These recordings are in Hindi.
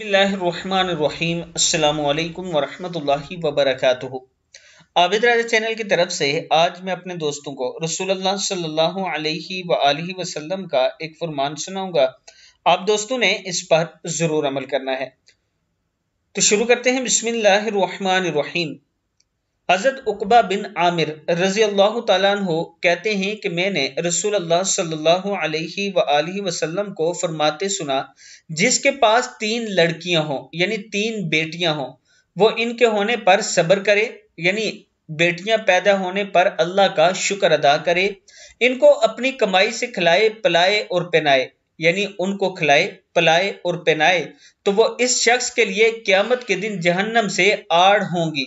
बसमीम वरहमतुल्लाहि वबरकातुहु आबिद राजा चैनल की तरफ से आज मैं अपने दोस्तों को रसूल वसलम वसल्लम का एक फरमान सुनाऊंगा आप दोस्तों ने इस पर ज़रूर अमल करना है तो शुरू करते हैं बिस्मिल्लाहिर्रहमानिर्रहीम हज़रत उकबा बिन आमिर रज़ी अल्लाह तु कहते हैं कि मैंने रसूल अल्लाह को फरमाते सुना जिसके पास तीन लड़कियां हों यानी तीन बेटियां हों वो इनके होने पर सब्र करे यानी बेटियां पैदा होने पर अल्लाह का शुक्र अदा करे इनको अपनी कमाई से खिलाए पलाए और पहनाए यानी उनको खिलाए पलाए और पहनाए तो वो इस शख्स के लिए क्यामत के दिन जहन्नम से आड़ होंगी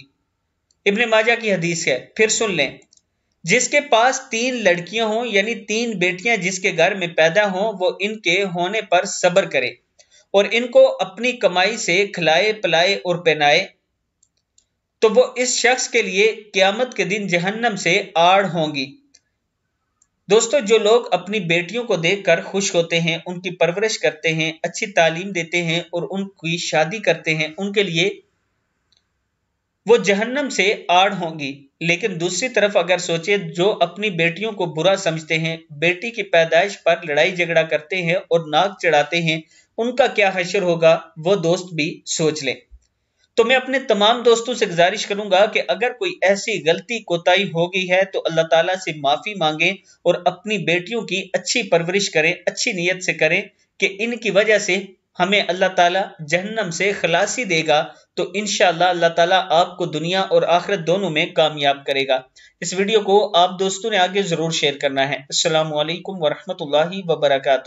इबन माजा की हदीस है फिर सुन लें जिसके पास तीन लड़कियां हों यानी तीन बेटियां जिसके घर में पैदा हों वो इनके होने पर सब्र करे और इनको अपनी कमाई से खिलाए पिलाए और पहनाए तो वो इस शख्स के लिए क्यामत के दिन जहन्नम से आड़ होंगी दोस्तों जो लोग अपनी बेटियों को देखकर खुश होते हैं उनकी परवरिश करते हैं अच्छी तालीम देते हैं और उनकी शादी करते हैं उनके लिए वो जहन्नम से आड़ होंगी लेकिन दूसरी तरफ अगर सोचे जो अपनी बेटियों को बुरा समझते हैं बेटी की पैदाइश पर लड़ाई झगड़ा करते हैं और नाक चढ़ाते हैं उनका क्या हशर होगा वो दोस्त भी सोच लें तो मैं अपने तमाम दोस्तों से गुजारिश करूंगा कि अगर कोई ऐसी गलती कोताही हो गई है तो अल्लाह ताला से माफ़ी मांगें और अपनी बेटियों की अच्छी परवरिश करें अच्छी नीयत से करें कि इनकी वजह से हमें अल्लाह ताला जहन्नम से खलासी देगा तो इन अल्लाह ताला आपको दुनिया और आखिरत दोनों में कामयाब करेगा इस वीडियो को आप दोस्तों ने आगे ज़रूर शेयर करना है वरहमत वरहमल वरक